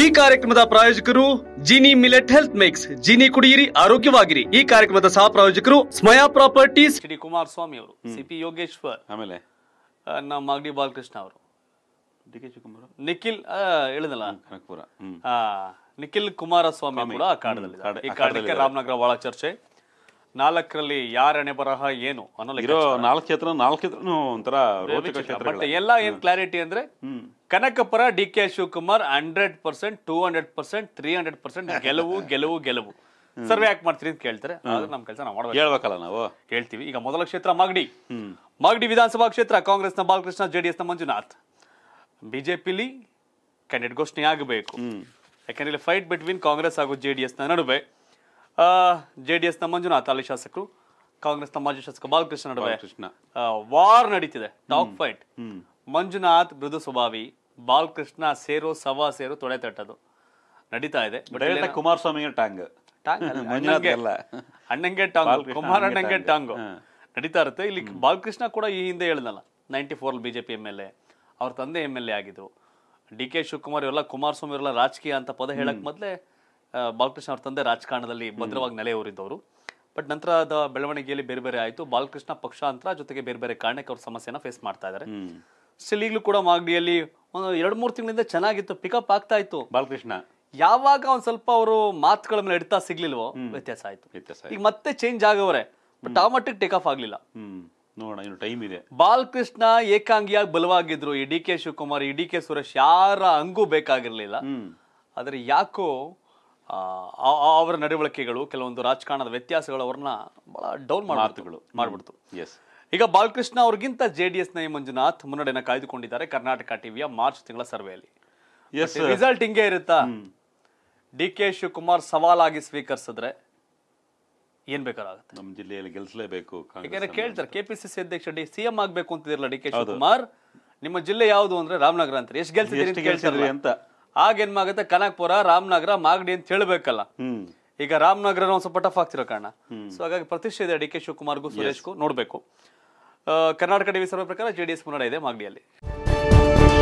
ಈ ಕಾರ್ಯಕ್ರಮದ ಪ್ರಾಯೋಜಕರು Gini millet health mix Gini ಕುಡಿಯಿರಿ ಆರೋಗ್ಯವಾಗಿರಿ ಈ ಕಾರ್ಯಕ್ರಮದ ಸಹ ಪ್ರಾಯೋಜಕರು ಸ್ಮಯಾ ಪ್ರಾಪರ್ಟೀಸ್ ಶ್ರೀ ಕುಮಾರ್ ಸ್ವಾಮಿ ಅವರು ಸಿಪಿ ಯೋಗೇಶ್ವರ್ ಆಮೇಲೆ ನಮ್ಮ ಮಗಡಿ ಬಾಲಕೃಷ್ಣ ಅವರು ನಿಖಿಲ್ ಹೇಳಿದಲ್ಲ ಕನಕಪುರ ನಿಖಿಲ್ ಕುಮಾರಸ್ವಾಮಿ ಕೂಡ ಆ ಕಾಡದಲ್ಲಿ ಈ ರಾಮನಗರ ಒಳ ಚರ್ಚೆ ನಾಲ್ಕರಲ್ಲಿ ಯಾರ ಬರಹ ಏನು ಅನ್ನೋ ನಾಲ್ಕು ಕ್ಷೇತ್ರ ನಾಲ್ಕು ಕ್ಷೇತ್ರ ಒಂಥರ ಎಲ್ಲ ಏನ್ ಕ್ಲಾರಿಟಿ ಅಂದ್ರೆ Kanakapura D K Shivakumar hundred percent two hundred percent three hundred percent ಗೆಲುವು ಗೆಲುವು ಗೆಲುವು ಸರ್ವೆ ಯಾಕೆ ಮಾಡ್ತೀರಿ ಅಂತ ಕೇಳ್ತಾರೆ ಆದ್ರೆ ನಮ್ಮ ಕೆಲಸ ನಾವು ಹೇಳ್ಬೇಕಲ್ಲ ನಾವು ಹೇಳ್ತೀವಿ ಈಗ ಮೊದಲ ಕ್ಷೇತ್ರ ಮಾಗಡಿ ಮಾಗಡಿ ವಿಧಾನಸಭಾ ಕ್ಷೇತ್ರ ಕಾಂಗ್ರೆಸ್ನ ಬಾಲಕೃಷ್ಣ ಜೆಡಿಎಸ್ನ ಮಂಜುನಾಥ್ ಬಿಜೆಪಿಲಿ ಕ್ಯಾಂಡಿಡೇಟ್ ಘೋಷಣೆ ಆಗಬೇಕು ಯಾಕೆಂದ್ರೆ ಇಲ್ಲಿ ಫೈಟ್ ಬಿಟ್ವೀನ್ ಕಾಂಗ್ರೆಸ್ ಹಾಗೂ ಜೆ ಡಿ ಎಸ್ನ ನಡುವೆ ಜೆ ಡಿ ಎಸ್ನ ಮಂಜುನಾಥ್ ಅಲ್ಲಿ ಶಾಸಕರು ಕಾಂಗ್ರೆಸ್ನ ಮಾಜಿ ಶಾಸಕ ಬಾಲಕೃಷ್ಣ ನಡುವೆ ವಾರ್ ನಡೀತಿದೆ ಟಾಕ್ ಫೈಟ್ ಮಂಜುನಾಥ್ ಮೃದು ಸ್ವಭಾವಿ ಬಾಲಕೃಷ್ಣ ಸೇರೋ ಸವಾ ಸೇರೋ ತೊಡೆ ತಟ್ಟದು ನಡೀತಾ ಇದೆ ಕುಮಾರಸ್ವಾಮಿಗೆ ಟಾಂಗ್ ಅಣ್ಣಂಗೆ ಟಾಂಗ್ ಕುಮಾರ್ ಅಣ್ಣಂಗೆ ಟಾಂಗ್ ನಡೀತಾ ಇರುತ್ತೆ ಇಲ್ಲಿ ಬಾಲಕೃಷ್ಣ ಕೂಡ ಈ ಹಿಂದೆ ಹೇಳಿದ್ನಲ್ಲ ninety four BJP M L A ಅವ್ರ ತಂದೆ ಎಮ್ ಎಲ್ ಎ ಆಗಿದ್ರು ಡಿ ಕೆ ಶಿವಕುಮಾರ್ ಇವೆಲ್ಲ ಕುಮಾರಸ್ವಾಮಿ ಇವರೆಲ್ಲ ರಾಜಕೀಯ ಅಂತ ಪದ ಹೇಳಕ್ ಮೊದಲೇ ಬಾಲಕೃಷ್ಣ ಅವ್ರ ತಂದೆ ರಾಜಕಾರಣದಲ್ಲಿ ಭದ್ರವಾಗಿ ನೆಲೆ ಊರಿದ್ದವರು ಬಟ್ ನಂತರದ ಬೆಳವಣಿಗೆಯಲ್ಲಿ ಬೇರೆ ಬೇರೆ ಆಯಿತು ಬಾಲಕೃಷ್ಣ ಪಕ್ಷಾಂತರ ಜೊತೆಗೆ ಬೇರೆ ಬೇರೆ ಕಾರಣಕ್ಕೆ ಅವ್ರ ಸಮಸ್ಯೆನ ಫೇಸ್ ಮಾಡ್ತಾ ಇದ್ದಾರೆ ಸ್ಟಿಲ್ ಈಗಲೂ ಕೂಡ ಮಾಗಡಿಯಲ್ಲಿ ಒಂದು ಎರಡು ಮೂರು ತಿಂಗಳಿಂದ ಚೆನ್ನಾಗಿತ್ತು ಪಿಕಪ್ ಆಗ್ತಾ ಇತ್ತು ಬಾಲಕೃಷ್ಣ ಯಾವಾಗ ಒಂದ್ ಸ್ವಲ್ಪ ಅವರು ಮಾತುಗಳ ಮೇಲೆ ಎಡ್ತಾ ಸಿಗ್ಲಿಲ್ವೋ ವ್ಯತ್ಯಾಸ ಆಯ್ತು ಈಗ ಮತ್ತೆ ಚೇಂಜ್ ಆಗವ್ರೆ ಬಟ್ ಆ ಮಟ್ಟಿಗೆ ಟೇಕ್ ಆಫ್ ಆಗ್ಲಿಲ್ಲ ನೋಡೋಣ ಇನ್ನು ಟೈಮ್ ಇದೆ ಬಾಲಕೃಷ್ಣ ಏಕಾಂಗಿಯಾಗಿ ಬಲವಾಗಿದ್ರು ಈ ಡಿ ಕೆ ಶಿವಕುಮಾರ್ ಈ ಡಿ ಕೆ ಸುರೇಶ್ ಯಾರ ಹಂಗೂ ಬೇಕಾಗಿರ್ಲಿಲ್ಲ ಆದ್ರೆ ಯಾಕೋ ಅವರ ನಡವಳಿಕೆಗಳು ಕೆಲವೊಂದು ರಾಜಕಾರಣದ ವ್ಯತ್ಯಾಸಗಳು ಅವ್ರನ್ನ ಬಹಳ ಡೌನ್ ಮಾತುಗಳು ಮಾಡ್ಬಿಡ್ತು ಎಸ್ ಈಗ ಬಾಲಕೃಷ್ಣ ಅವ್ರಿಗಿಂತ ಜೆ ಡಿ ಮಂಜುನಾಥ್ ಮುನ್ನಡೆಯನ್ನು ಕಾಯ್ದುಕೊಂಡಿದ್ದಾರೆ ಕರ್ನಾಟಕ ಟಿವಿಯ ಮಾರ್ಚ್ ತಿಂಗಳ ಸರ್ವೆಯಲ್ಲಿ ರಿಸಲ್ಟ್ ಹಿಂಗೆ ಇರುತ್ತಾ ಡಿ ಕೆ ಶಿವಕುಮಾರ್ ಸವಾಲಾಗಿ ಸ್ವೀಕರಿಸಿದ್ರೆ ಏನ್ ಬೇಕಾಗುತ್ತೆ ನಮ್ಮ ಜಿಲ್ಲೆಯಲ್ಲಿ ಗೆಲ್ಸಲೇಬೇಕು ಯಾಕಂದ್ರೆ ಕೇಳ್ತಾರೆ ಕೆಪಿಸಿಸಿ ಅಧ್ಯಕ್ಷ ಡಿ ಸಿಎಂ ಆಗ್ಬೇಕು ಅಂತಿದಿರಲ್ಲ ಡಿ ಕೆ ಶಿವಕುಮಾರ್ ನಿಮ್ಮ ಜಿಲ್ಲೆ ಯಾವುದು ಅಂದ್ರೆ ರಾಮನಗರ ಅಂತ ಎಷ್ಟು ಗೆಲ್ಸಿದ್ರಿ ಅಂತ ಏನ್ ಆಗುತ್ತೆ ಕನಕಪುರ ರಾಮನಗರ ಮಾಗಡಿ ಅಂತ ಹೇಳ್ಬೇಕಲ್ಲ ಈಗ ರಾಮನಗರ ಒಂದ್ ಸ್ವಲ್ಪ ಟಫ್ ಆಗ್ತಿರೋ ಕಾರಣ ಸೊ ಹಾಗಾಗಿ ಪ್ರತಿಷ್ಠೆ ಇದೆ ಡಿ ಕೆ ಶಿವಕುಮಾರ್ಗೂ ಸುರೇಶ್ಗೂ ನೋಡ್ಬೇಕು ಕರ್ನಾಟಕ ಟಿವಿ ಸರ್ವ ಪ್ರಕಾರ ಜೆಡಿಎಸ್ ಮುನ್ನಡೆ ಇದೆ ಮಾಗಡಿಯಲ್ಲಿ